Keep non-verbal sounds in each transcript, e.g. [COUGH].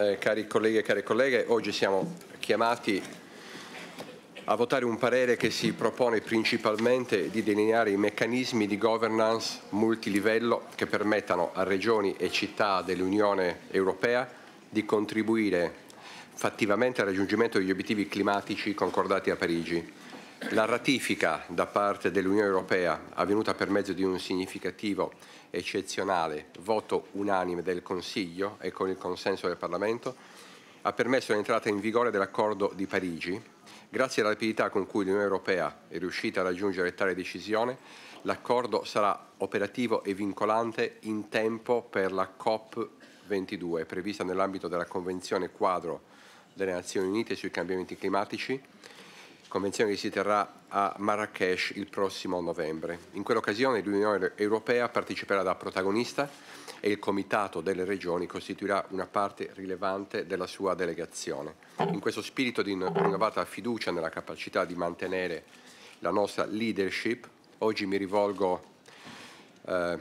Eh, cari colleghi e care colleghe, oggi siamo chiamati a votare un parere che si propone principalmente di delineare i meccanismi di governance multilivello che permettano a regioni e città dell'Unione Europea di contribuire fattivamente al raggiungimento degli obiettivi climatici concordati a Parigi. La ratifica da parte dell'Unione Europea, avvenuta per mezzo di un significativo eccezionale voto unanime del Consiglio e con il consenso del Parlamento, ha permesso l'entrata in vigore dell'accordo di Parigi. Grazie alla rapidità con cui l'Unione Europea è riuscita a raggiungere tale decisione, l'accordo sarà operativo e vincolante in tempo per la COP22, prevista nell'ambito della Convenzione quadro delle Nazioni Unite sui cambiamenti climatici, convenzione che si terrà a Marrakesh il prossimo novembre. In quell'occasione l'Unione Europea parteciperà da protagonista e il Comitato delle Regioni costituirà una parte rilevante della sua delegazione. In questo spirito di rinnovata fiducia nella capacità di mantenere la nostra leadership, oggi mi rivolgo eh,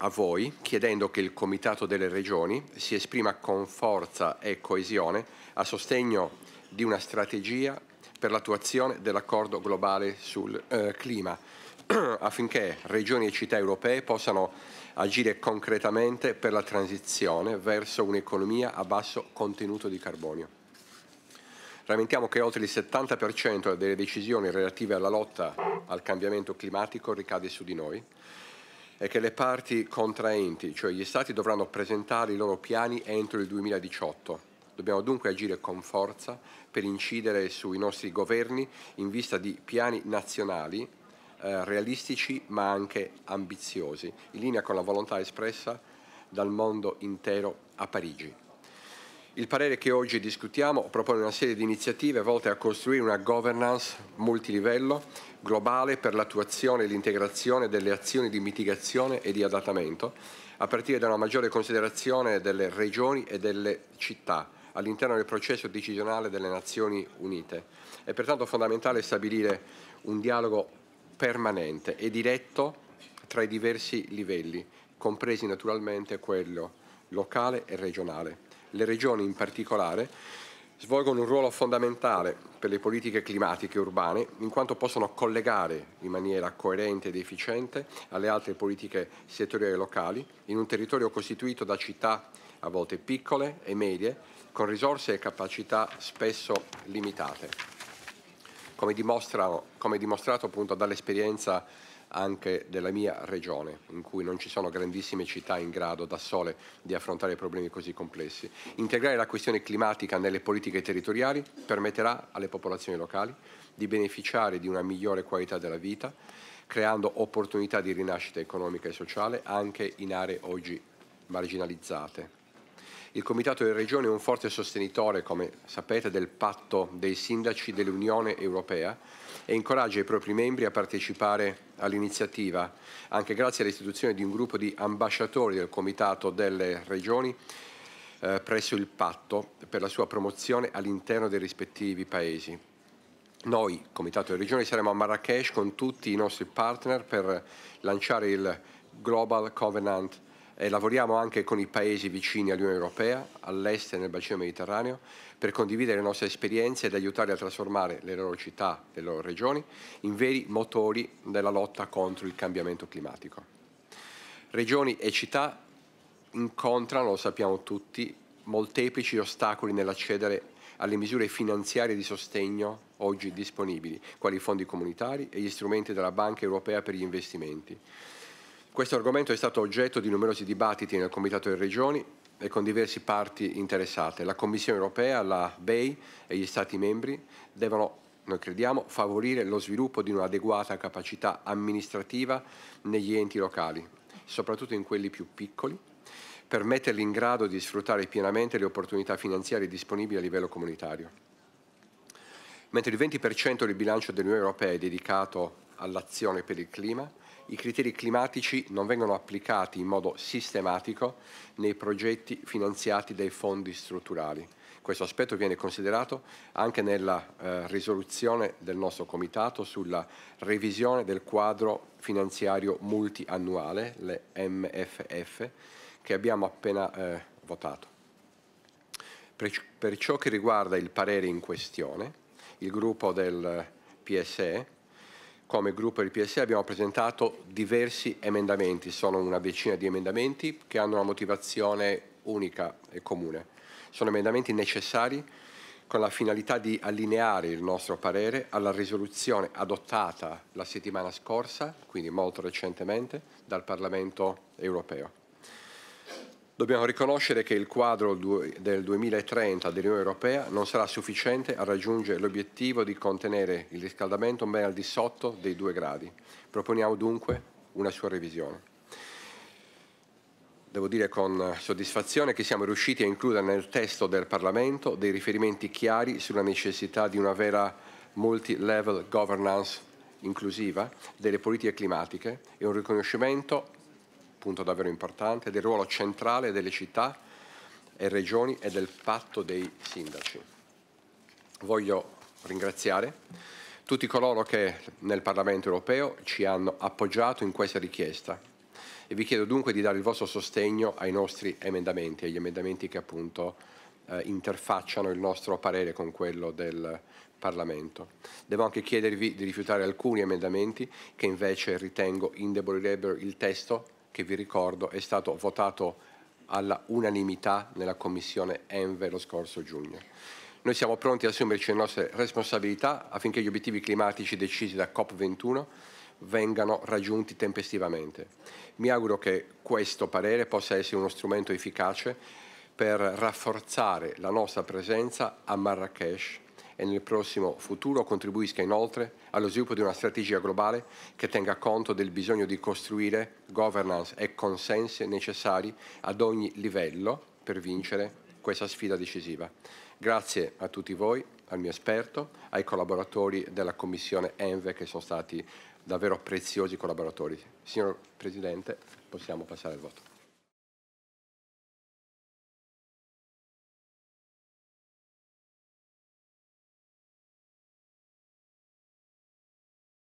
a voi chiedendo che il Comitato delle Regioni si esprima con forza e coesione a sostegno di una strategia per l'attuazione dell'accordo globale sul eh, clima [CLEARS THROAT] affinché regioni e città europee possano agire concretamente per la transizione verso un'economia a basso contenuto di carbonio. Rammentiamo che oltre il 70% delle decisioni relative alla lotta al cambiamento climatico ricade su di noi e che le parti contraenti, cioè gli Stati, dovranno presentare i loro piani entro il 2018 Dobbiamo dunque agire con forza per incidere sui nostri governi in vista di piani nazionali eh, realistici ma anche ambiziosi, in linea con la volontà espressa dal mondo intero a Parigi. Il parere che oggi discutiamo propone una serie di iniziative volte a costruire una governance multilivello globale per l'attuazione e l'integrazione delle azioni di mitigazione e di adattamento, a partire da una maggiore considerazione delle regioni e delle città, all'interno del processo decisionale delle Nazioni Unite. È pertanto fondamentale stabilire un dialogo permanente e diretto tra i diversi livelli, compresi naturalmente quello locale e regionale. Le regioni in particolare svolgono un ruolo fondamentale per le politiche climatiche urbane, in quanto possono collegare in maniera coerente ed efficiente alle altre politiche settoriali locali in un territorio costituito da città a volte piccole e medie, con risorse e capacità spesso limitate. Come, come dimostrato appunto dall'esperienza anche della mia regione, in cui non ci sono grandissime città in grado da sole di affrontare problemi così complessi. Integrare la questione climatica nelle politiche territoriali permetterà alle popolazioni locali di beneficiare di una migliore qualità della vita, creando opportunità di rinascita economica e sociale anche in aree oggi marginalizzate. Il Comitato delle Regioni è un forte sostenitore, come sapete, del patto dei sindaci dell'Unione Europea e incoraggia i propri membri a partecipare all'iniziativa, anche grazie all'istituzione di un gruppo di ambasciatori del Comitato delle Regioni eh, presso il patto per la sua promozione all'interno dei rispettivi paesi. Noi, Comitato delle Regioni, saremo a Marrakesh con tutti i nostri partner per lanciare il Global Covenant e lavoriamo anche con i paesi vicini all'Unione Europea, all'est e nel bacino mediterraneo, per condividere le nostre esperienze ed aiutare a trasformare le loro città, le loro regioni, in veri motori della lotta contro il cambiamento climatico. Regioni e città incontrano, lo sappiamo tutti, molteplici ostacoli nell'accedere alle misure finanziarie di sostegno oggi disponibili, quali i fondi comunitari e gli strumenti della Banca europea per gli investimenti. Questo argomento è stato oggetto di numerosi dibattiti nel Comitato delle Regioni e con diverse parti interessate. La Commissione europea, la BEI e gli Stati membri devono noi crediamo, favorire lo sviluppo di un'adeguata capacità amministrativa negli enti locali, soprattutto in quelli più piccoli, per metterli in grado di sfruttare pienamente le opportunità finanziarie disponibili a livello comunitario. Mentre il 20% del bilancio dell'Unione Europea è dedicato all'azione per il clima, i criteri climatici non vengono applicati in modo sistematico nei progetti finanziati dai fondi strutturali. Questo aspetto viene considerato anche nella eh, risoluzione del nostro Comitato sulla revisione del quadro finanziario multiannuale, le MFF, che abbiamo appena eh, votato. Per, per ciò che riguarda il parere in questione, il gruppo del PSE come gruppo RPSE abbiamo presentato diversi emendamenti, sono una decina di emendamenti che hanno una motivazione unica e comune. Sono emendamenti necessari con la finalità di allineare il nostro parere alla risoluzione adottata la settimana scorsa, quindi molto recentemente, dal Parlamento europeo. Dobbiamo riconoscere che il quadro del 2030 dell'Unione Europea non sarà sufficiente a raggiungere l'obiettivo di contenere il riscaldamento ben al di sotto dei due gradi. Proponiamo dunque una sua revisione. Devo dire con soddisfazione che siamo riusciti a includere nel testo del Parlamento dei riferimenti chiari sulla necessità di una vera multi-level governance inclusiva delle politiche climatiche e un riconoscimento punto davvero importante, del ruolo centrale delle città e regioni e del patto dei sindaci. Voglio ringraziare tutti coloro che nel Parlamento europeo ci hanno appoggiato in questa richiesta e vi chiedo dunque di dare il vostro sostegno ai nostri emendamenti, agli emendamenti che appunto eh, interfacciano il nostro parere con quello del Parlamento. Devo anche chiedervi di rifiutare alcuni emendamenti che invece ritengo indebolirebbero il testo che vi ricordo è stato votato alla unanimità nella Commissione ENVE lo scorso giugno. Noi siamo pronti ad assumerci le nostre responsabilità affinché gli obiettivi climatici decisi da COP21 vengano raggiunti tempestivamente. Mi auguro che questo parere possa essere uno strumento efficace per rafforzare la nostra presenza a Marrakesh e nel prossimo futuro contribuisca inoltre allo sviluppo di una strategia globale che tenga conto del bisogno di costruire governance e consensi necessari ad ogni livello per vincere questa sfida decisiva. Grazie a tutti voi, al mio esperto, ai collaboratori della Commissione ENVE che sono stati davvero preziosi collaboratori. Signor Presidente, possiamo passare al voto.